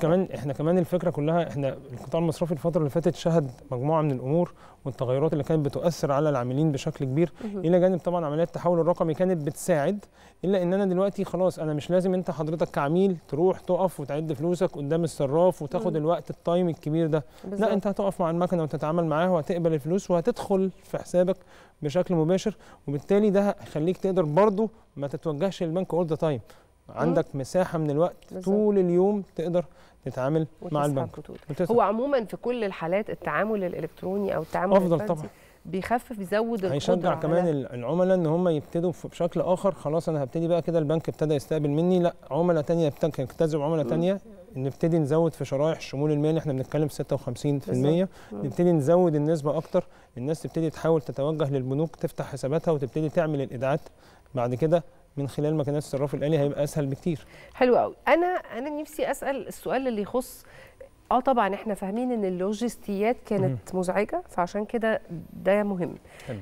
كمان احنا كمان الفكره كلها احنا القطاع المصرفي الفتره اللي فاتت شهد مجموعه من الامور والتغيرات اللي كانت بتؤثر على العاملين بشكل كبير الى جانب طبعا عمليات التحول الرقمي كانت بتساعد الا ان انا دلوقتي خلاص انا مش لازم انت حضرتك كعميل تروح تقف وتعد فلوسك قدام الصراف وتاخد مم. الوقت التايم الكبير ده بالزبط. لا انت هتقف مع المكنه وتتعامل معاها وهتقبل الفلوس وهتدخل في حسابك بشكل مباشر وبالتالي ده هيخليك تقدر برضه ما تتوجهش للبنك اول ذا تايم عندك مساحه من الوقت بالزبط. طول اليوم تقدر تتعامل مع البنك هو عموما في كل الحالات التعامل الالكتروني او التعامل افضل طبعا بيخفف بيزود هيشجع كمان العملاء ان هم يبتدوا بشكل اخر خلاص انا هبتدي بقى كده البنك ابتدى يستقبل مني لا عملاء ثانيه يجتذب عملاء ثانيه نبتدي نزود في شرائح الشمول المالي احنا بنتكلم 56% نبتدي نزود النسبه اكتر الناس تبتدي تحاول تتوجه للبنوك تفتح حساباتها وتبتدي تعمل الايداعات بعد كده من خلال مكانات الصراف الالي هيبقى اسهل بكتير حلو قوي انا انا نفسي اسال السؤال اللي يخص اه طبعا احنا فاهمين ان اللوجستيات كانت مزعجه فعشان كده ده مهم حلو.